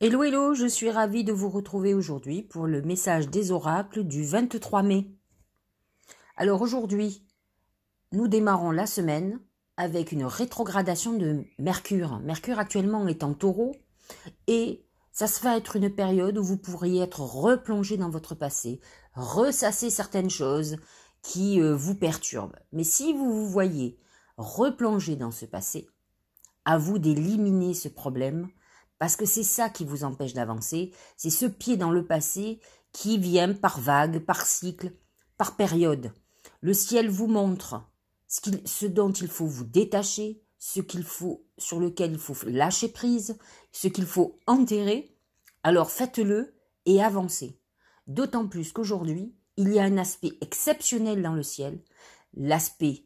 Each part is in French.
Hello hello, je suis ravie de vous retrouver aujourd'hui pour le message des oracles du 23 mai. Alors aujourd'hui, nous démarrons la semaine avec une rétrogradation de Mercure. Mercure actuellement est en taureau et ça se va être une période où vous pourriez être replongé dans votre passé, ressasser certaines choses qui euh, vous perturbent. Mais si vous vous voyez replongé dans ce passé, à vous d'éliminer ce problème parce que c'est ça qui vous empêche d'avancer, c'est ce pied dans le passé qui vient par vague, par cycle, par période. Le ciel vous montre ce, ce dont il faut vous détacher, ce qu'il faut, sur lequel il faut lâcher prise, ce qu'il faut enterrer. Alors faites-le et avancez. D'autant plus qu'aujourd'hui, il y a un aspect exceptionnel dans le ciel, l'aspect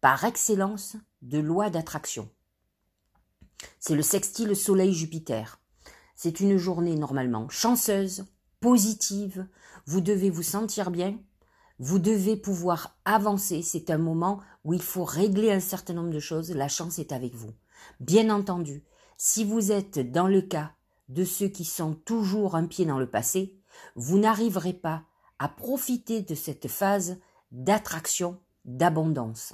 par excellence de loi d'attraction. C'est le sextile Soleil-Jupiter. C'est une journée normalement chanceuse, positive. Vous devez vous sentir bien. Vous devez pouvoir avancer. C'est un moment où il faut régler un certain nombre de choses. La chance est avec vous. Bien entendu, si vous êtes dans le cas de ceux qui sont toujours un pied dans le passé, vous n'arriverez pas à profiter de cette phase d'attraction, d'abondance.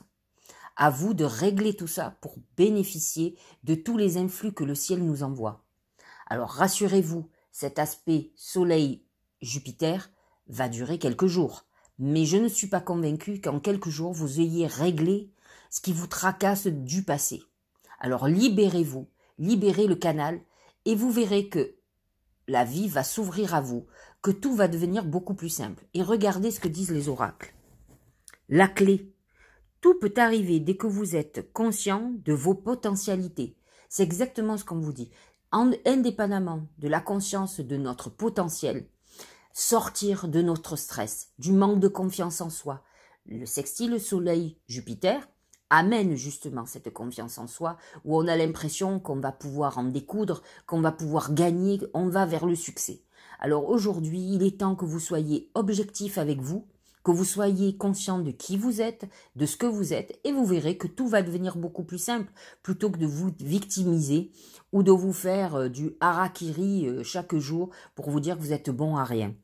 À vous de régler tout ça pour bénéficier de tous les influx que le ciel nous envoie. Alors rassurez-vous, cet aspect Soleil-Jupiter va durer quelques jours. Mais je ne suis pas convaincu qu'en quelques jours vous ayez réglé ce qui vous tracasse du passé. Alors libérez-vous, libérez le canal, et vous verrez que la vie va s'ouvrir à vous, que tout va devenir beaucoup plus simple. Et regardez ce que disent les oracles. La clé tout peut arriver dès que vous êtes conscient de vos potentialités. C'est exactement ce qu'on vous dit. indépendamment de la conscience de notre potentiel, sortir de notre stress, du manque de confiance en soi. Le sextile Soleil-Jupiter amène justement cette confiance en soi, où on a l'impression qu'on va pouvoir en découdre, qu'on va pouvoir gagner, on va vers le succès. Alors aujourd'hui, il est temps que vous soyez objectif avec vous, que vous soyez conscient de qui vous êtes, de ce que vous êtes, et vous verrez que tout va devenir beaucoup plus simple, plutôt que de vous victimiser ou de vous faire euh, du harakiri euh, chaque jour pour vous dire que vous êtes bon à rien.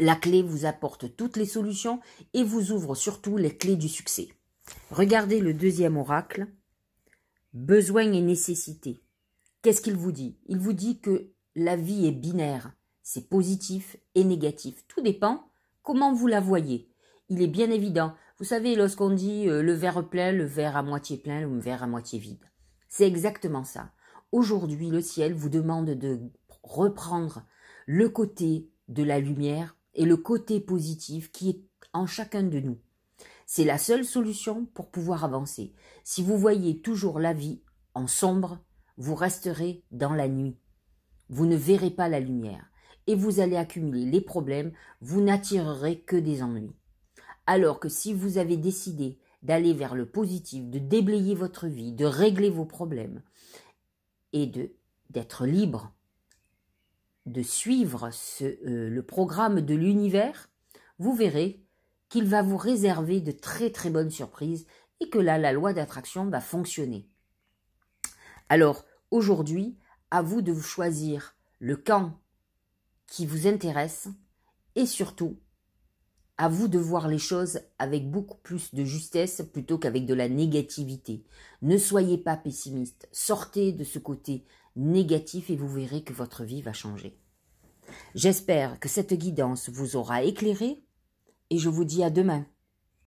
La clé vous apporte toutes les solutions et vous ouvre surtout les clés du succès. Regardez le deuxième oracle. Besoin et nécessité. Qu'est-ce qu'il vous dit Il vous dit que la vie est binaire. C'est positif et négatif. Tout dépend Comment vous la voyez Il est bien évident. Vous savez, lorsqu'on dit euh, le verre plein, le verre à moitié plein, le verre à moitié vide. C'est exactement ça. Aujourd'hui, le ciel vous demande de reprendre le côté de la lumière et le côté positif qui est en chacun de nous. C'est la seule solution pour pouvoir avancer. Si vous voyez toujours la vie en sombre, vous resterez dans la nuit. Vous ne verrez pas la lumière et vous allez accumuler les problèmes, vous n'attirerez que des ennuis. Alors que si vous avez décidé d'aller vers le positif, de déblayer votre vie, de régler vos problèmes et de d'être libre, de suivre ce, euh, le programme de l'univers, vous verrez qu'il va vous réserver de très très bonnes surprises et que là la loi d'attraction va fonctionner. Alors aujourd'hui, à vous de vous choisir le camp qui vous intéresse et surtout à vous de voir les choses avec beaucoup plus de justesse plutôt qu'avec de la négativité. Ne soyez pas pessimiste, sortez de ce côté négatif et vous verrez que votre vie va changer. J'espère que cette guidance vous aura éclairé et je vous dis à demain.